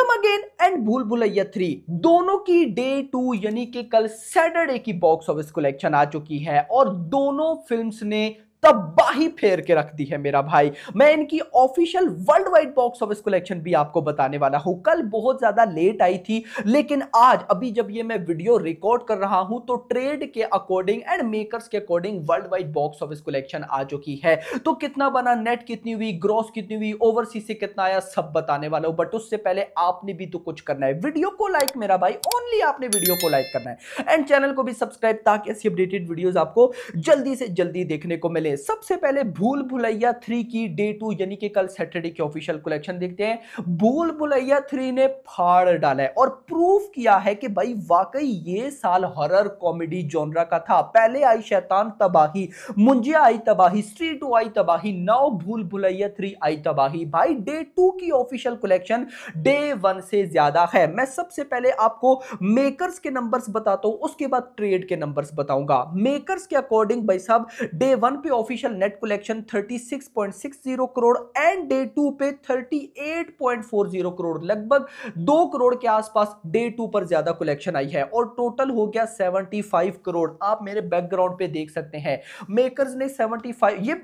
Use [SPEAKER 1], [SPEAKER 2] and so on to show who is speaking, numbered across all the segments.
[SPEAKER 1] Welcome again and भूल Bhulaiyaa three दोनों की डे टू यानी कि कल सैटरडे की बॉक्स ऑफिस कलेक्शन आ चुकी है और दोनों फिल्म्स ने तबाही फेर के रख दी है मेरा भाई मैं इनकी official worldwide box office collection भी आपको बताने वाला हूं कल बहुत ज्यादा लेट आई थी लेकिन आज अभी जब ये मैं वीडियो रिकॉर्ड कर रहा हूं तो ट्रेड के अकॉर्डिंग एंड मेकर्स के according worldwide box office collection आ चुकी है तो कितना बना नेट कितनी हुई ग्रॉस कितनी हुई ओवरसीज से कितना आया सब बताने वाला हूं बट उससे पहले आपने भी तो कुछ करना है वीडियो को लाइक मेरा भाई ओनली आपने वीडियो को लाइक करना है एंड चैनल को भी सब्सक्राइब ताकि ऐसी अपडेटेड वीडियो आपको जल्दी से जल्दी देखने को मिले में सबसे पहले भूल भुलैया थ्री की डे टू यानी कि कल सैटरडे की ऑफिशियल कलेक्शन देखते हैं भूल भुलैया थ्री ने फाड़ डाला है और प्रूफ किया है कि भाई वाकई ये साल हॉरर कॉमेडी जॉनरा का था पहले आई शैतान तबाही मुंजे आई तबाही स्त्री टू आई तबाही नाउ भूल भुलैया थ्री आई तबाही भाई डे टू की ऑफिशियल कलेक्शन डे वन से ज्यादा है मैं सबसे पहले आपको मेकर्स के नंबर्स बताता हूँ उसके बाद ट्रेड के नंबर्स बताऊंगा मेकर्स के अकॉर्डिंग भाई साहब डे वन पे official net collection 36.60 crore and day two पे 38.40 करोड़ लगभग दो करोड़ के आसपास डे टू पर ज्यादा कलेक्शन आई है और टोटल हो गया 75 करोड़ आप मेरे बैकग्राउंड पे देख सकते हैं मेकर्स ने 75 ये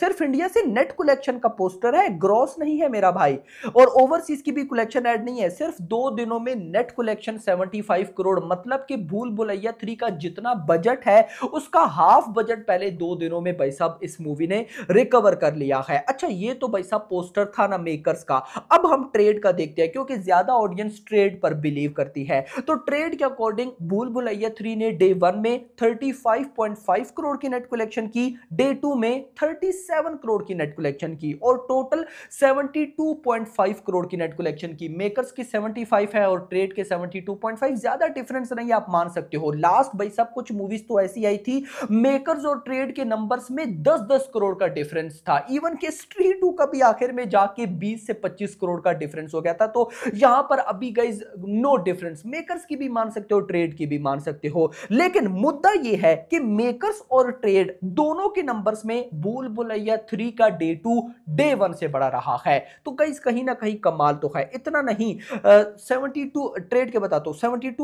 [SPEAKER 1] सिर्फ इंडिया से नेट कलेक्शन का पोस्टर है ग्रॉस नहीं है मेरा भाई और ओवरसीज की भी कलेक्शन एड नहीं है सिर्फ दो दिनों में नेट कलेक्शन सेवेंटी करोड़ मतलब कि भूल भुलैया थ्री का जितना बजट है उसका हाफ बजट पहले दो दिनों में भाई साहब इस मूवी ने रिकवर कर लिया है अच्छा ये तो भाई साहब पोस्टर था ना मेकर्स का अब हम ट्रेड का देखते हैं क्योंकि ज्यादा ऑडियंस ट्रेड पर बिलीव करती है तो ट्रेड के अकॉर्डिंग भूल भुलैया थ्री ने डे वन में थर्टी करोड़ की नेट कलेक्शन की डे टू में थर्टी करोड़ की नेट कलेक्शन की और टोटल सेवेंटी करोड़ की नेट कलेक्शन की मेकर्स की सेवेंटी है और ट्रेड के सेवेंटी ज्यादा डिफरेंस नहीं आप मान सकते हो लास्ट भाई साहब कुछ मूवीज तो ऐसी आई थी मेकर्स और ट्रेड के नंबर नंबर्स में 10-10 करोड़ का डिफरेंस था इवन के स्ट्रीट टू का भी आखिर में जाके 20 से 25 करोड़ का डिफरेंस हो गया था तो यहां पर अभी गाइज नो डिफरेंस मेकर्स की भी मान सकते हो ट्रेड की भी मान सकते हो लेकिन मुद्दा यह है कि मेकर्स और ट्रेड दोनों के नंबर्स में भूल भुलैया थ्री का डे टू डे वन से बड़ा रहा है तो गाइज कहीं ना कहीं कमाल तो है इतना नहीं सेवेंटी टू ट्रेड के बता दो तो, सेवेंटी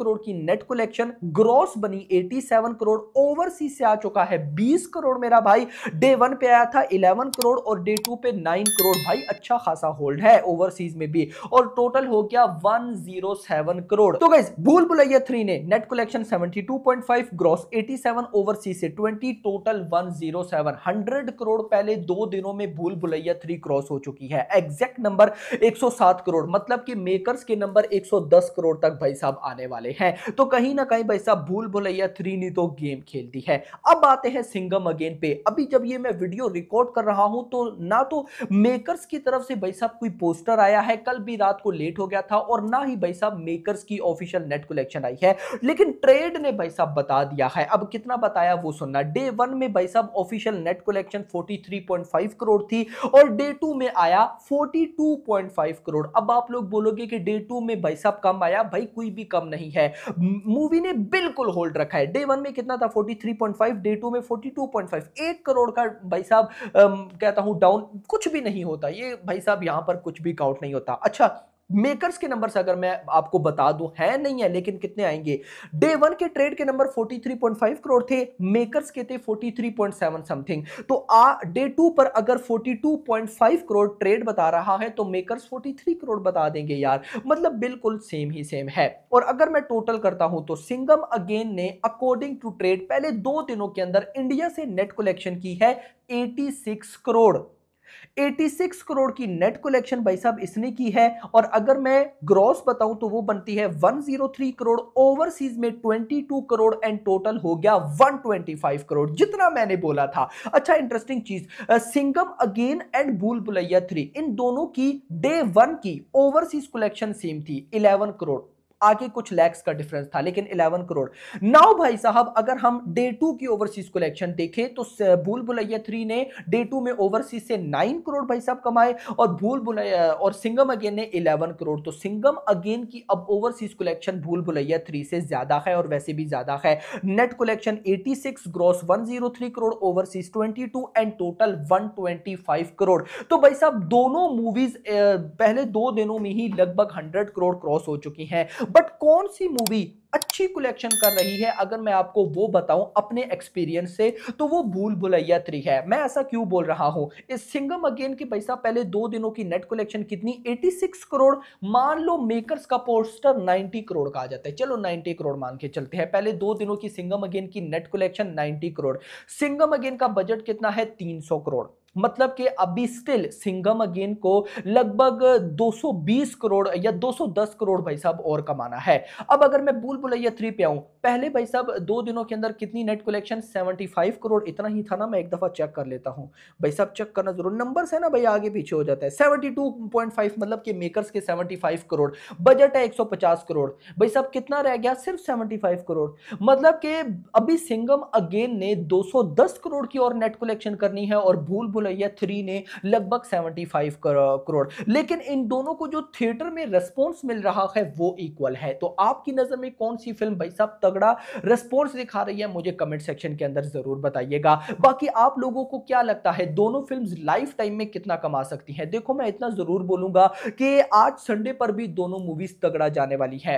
[SPEAKER 1] करोड़ की नेट कलेक्शन ग्रॉस बनी एटी करोड़ ओवरसी से आ चुका है बीस बीस करोड़ मेरा भाई डे वन पे आया था इलेवन करोड़ और डे टू पे नाइन करोड़ भाई अच्छा खासा होल्ड है ओवरसीज में भी और टोटल हो गया वन जीरो सेवन करोड़ तो गाइज भूल भुलैया थ्री ने net collection seventy two point five gross eighty seven overseas से twenty total one zero seven hundred crore पहले दो दिनों में भूल भुलैया थ्री क्रॉस हो चुकी है एग्जैक्ट नंबर 107 करोड़ मतलब की मेकर्स के नंबर 110 करोड़ तक भाई साहब आने वाले हैं तो कहीं ना कहीं भाई साहब भूल भुलैया थ्री ने तो गेम खेल दी है अब आते हैं सिंगम अगेन पे अभी जब ये मैं वीडियो रिकॉर्ड कर रहा हूं तो ना तो मेकर्स की तरफ से भाई साहब कोई पोस्टर आया है कल भी रात को लेट हो गया था और ना ही भाई साहब मेकर्स की ऑफिशियल नेट कलेक्शन आई है लेकिन ट्रेड ने भाई साहब बता दिया है अब कितना बताया वो सुनना डे वन में भाई साहब official net collection forty crore थी और डे टू में आया फोर्टी करोड़ अब आप लोग बोलोगे कि डे टू में भाई साहब कम आया भाई कोई भी कम नहीं है मूवी ने बिल्कुल होल्ड रखा है डे वन में कितना था 43.5 डे टू में 42 82.5 एक करोड़ का भाई साहब कहता हूँ डाउन कुछ भी नहीं होता ये भाई साहब यहाँ पर कुछ भी काउंट नहीं होता अच्छा मेकर्स के नंबर्स अगर मैं आपको बता दूं है नहीं है लेकिन कितने आएंगे डे वन के ट्रेड के नंबर 43.5 करोड़ थे मेकर्स के थे 43.7 समथिंग तो आ डे टू पर अगर 42.5 करोड़ ट्रेड बता रहा है तो मेकर्स 43 करोड़ बता देंगे यार मतलब बिल्कुल सेम ही सेम है और अगर मैं टोटल करता हूं तो सिंगम अगेन ने अकॉर्डिंग टू ट्रेड पहले दो दिनों के अंदर इंडिया से नेट कलेक्शन की है एटी करोड़ 86 करोड़ की नेट कलेक्शन भाई साहब इसने की है और अगर मैं ग्रॉस बताऊं तो वो बनती है 103 करोड़ ओवरसीज में 22 करोड़ एंड टोटल हो गया 125 करोड़ जितना मैंने बोला था अच्छा इंटरेस्टिंग चीज सिंगम अगेन एंड भूल भुलैया थ्री इन दोनों की डे वन की ओवरसीज कलेक्शन सेम थी 11 करोड़ आगे कुछ लैक्स का डिफरेंस था लेकिन 11 करोड़ नाउ भाई साहब अगर हम डे टू की ओवरसीज कलेक्शन देखें तो भूल भुलैया थ्री ने डे टू में ओवरसीज से 9 करोड़ भाई साहब कमाए और भूल भुलैया और सिंगम अगेन ने 11 करोड़ तो सिंगम अगेन की अब ओवरसीज कलेक्शन भूल भुलैया थ्री से ज्यादा है और वैसे भी ज्यादा है net collection 86 gross 103 crore overseas 22 and total 125 crore तो भाई साहब दोनों मूवीज पहले दो दिनों में ही लगभग हंड्रेड करोड़ क्रॉस हो चुकी हैं बट कौन सी मूवी अच्छी कलेक्शन कर रही है अगर मैं आपको वो बताऊं अपने एक्सपीरियंस से तो वो भूल भुलैया थ्री है मैं ऐसा क्यों बोल रहा हूं इस सिंगम अगेन की पैसा पहले दो दिनों की नेट कलेक्शन कितनी 86 करोड़ मान लो मेकर्स का पोस्टर 90 करोड़ का आ जाता है चलो 90 करोड़ मान के चलते हैं पहले दो दिनों की सिंगम अगेन की net collection ninety crore Singham again का बजट कितना है तीन करोड़ मतलब कि अभी स्टिल सिंगम अगेन को लगभग 220 करोड़ या 210 करोड़ भाई साहब और कमाना है अब अगर मैं भूल भुलैया थ्री पे आऊं पहले भाई साहब दो दिनों के अंदर कितनी नेट कलेक्शन 75 करोड़ इतना ही था ना मैं एक दफ़ा चेक कर लेता हूं भाई साहब चेक करना जरूर नंबर है ना भाई आगे पीछे हो जाता है सेवेंटी मतलब कि मेकर्स के सेवेंटी करोड़ बजट है एक करोड़ भाई साहब कितना रह गया सिर्फ सेवेंटी करोड़ मतलब कि अभी सिंगम अगेन ने दो करोड़ की और नेट कलेक्शन करनी है और भूल ड्रैकुलैया थ्री ने लगभग सेवेंटी फाइव करोड़ लेकिन इन दोनों को जो थिएटर में रेस्पॉन्स मिल रहा है वो इक्वल है तो आपकी नज़र में कौन सी फिल्म भाई साहब तगड़ा रेस्पॉन्स दिखा रही है मुझे कमेंट सेक्शन के अंदर ज़रूर बताइएगा बाकी आप लोगों को क्या लगता है दोनों फिल्म लाइफ टाइम में कितना कमा सकती हैं देखो मैं इतना ज़रूर बोलूंगा कि आज संडे पर भी दोनों मूवीज़ तगड़ा जाने वाली है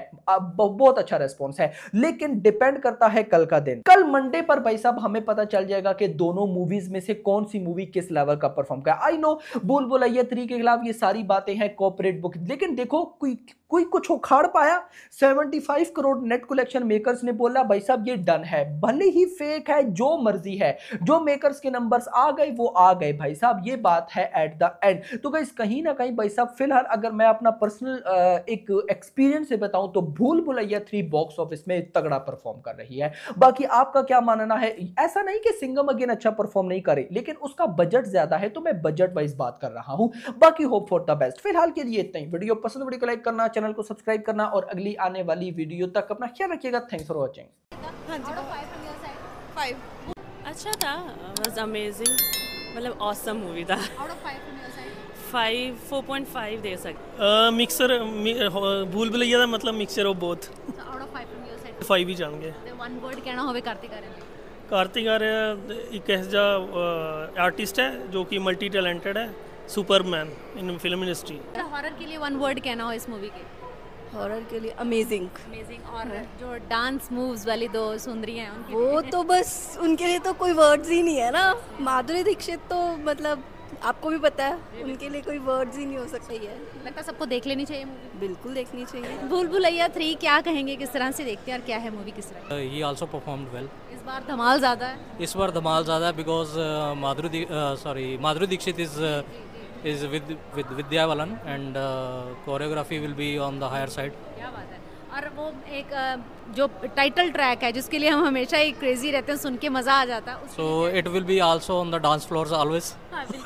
[SPEAKER 1] बहुत अच्छा रेस्पॉन्स है लेकिन डिपेंड करता है कल का दिन कल मंडे पर भाई साहब हमें पता चल जाएगा कि दोनों मूवीज़ में से कौन सी मूवी किस लेवल का परफॉर्म किया आई नो बोल ये तरीके के खिलाफ ये सारी बातें हैं कॉपरेट बुक लेकिन देखो कोई कोई कुछ उखाड़ पाया 75 करोड़ नेट कलेक्शन मेकर्स ने बोला भाई साहब ये डन है भले ही फेक है जो मर्जी है जो मेकर्स के नंबर्स आ गए वो आ गए भाई साहब ये बात है एट द एंड तो गई कहीं ना कहीं भाई साहब फिलहाल अगर मैं अपना पर्सनल एक एक्सपीरियंस से बताऊं तो Bhool Bhulaiyaa three box office में तगड़ा परफॉर्म कर रही है बाकी आपका क्या मानना है ऐसा नहीं कि सिंगम अगेन अच्छा परफॉर्म नहीं करे लेकिन उसका बजट ज्यादा है तो मैं बजट वाइज बात कर रहा हूं बाकी होप फॉर द बेस्ट फिलहाल के लिए इतना ही वीडियो पसंद वीडियो को लाइक करना चैनल को सब्सक्राइब करना और अगली आने वाली वीडियो तक अपना ख्याल रखिएगा थैंक्स फॉर वॉचिंग अच्छा था वॉज अमेजिंग मतलब ऑसम मूवी था फाइव फोर पॉइंट फाइव दे सकते मिक्सर भूल भी लिया था मतलब मिक्सर ऑफ बोथ फाइव ही जाएंगे वन वर्ड कहना होवे कार्तिक आर्यन कार्तिक आर्य एक ऐसा आर्टिस्ट है जो कि मल्टी टैलेंटेड है superman in film industry horror के लिए वन वर्ड कहना हो इस मूवी के हॉरर के लिए अमेजिंग अमेजिंग और जो डांस मूव्स वाली दो सुंदरी हैं उनके वो तो बस उनके लिए तो कोई वर्ड्स ही नहीं है ना माधुरी दीक्षित तो मतलब आपको भी पता है उनके लिए कोई वर्ड्स ही नहीं हो सकता है लगता सबको देख लेनी चाहिए मूवी बिल्कुल देखनी चाहिए भूल भुलैया थ्री क्या कहेंगे किस तरह से देखते हैं और क्या है मूवी किस तरह ये आल्सो परफॉर्म्ड वेल इस बार धमाल ज़्यादा है इस बार धमाल ज़्यादा है because uh, Madhuri sorry uh, Madhuri Dixit is is with with Vidya Balan and uh, choreography will be on the higher side. और वो एक uh, जो टाइटल ट्रैक है जिसके लिए हम हमेशा ही क्रेजी रहते हैं सुन के मज़ा आ जाता है so it will be also on the dance floors always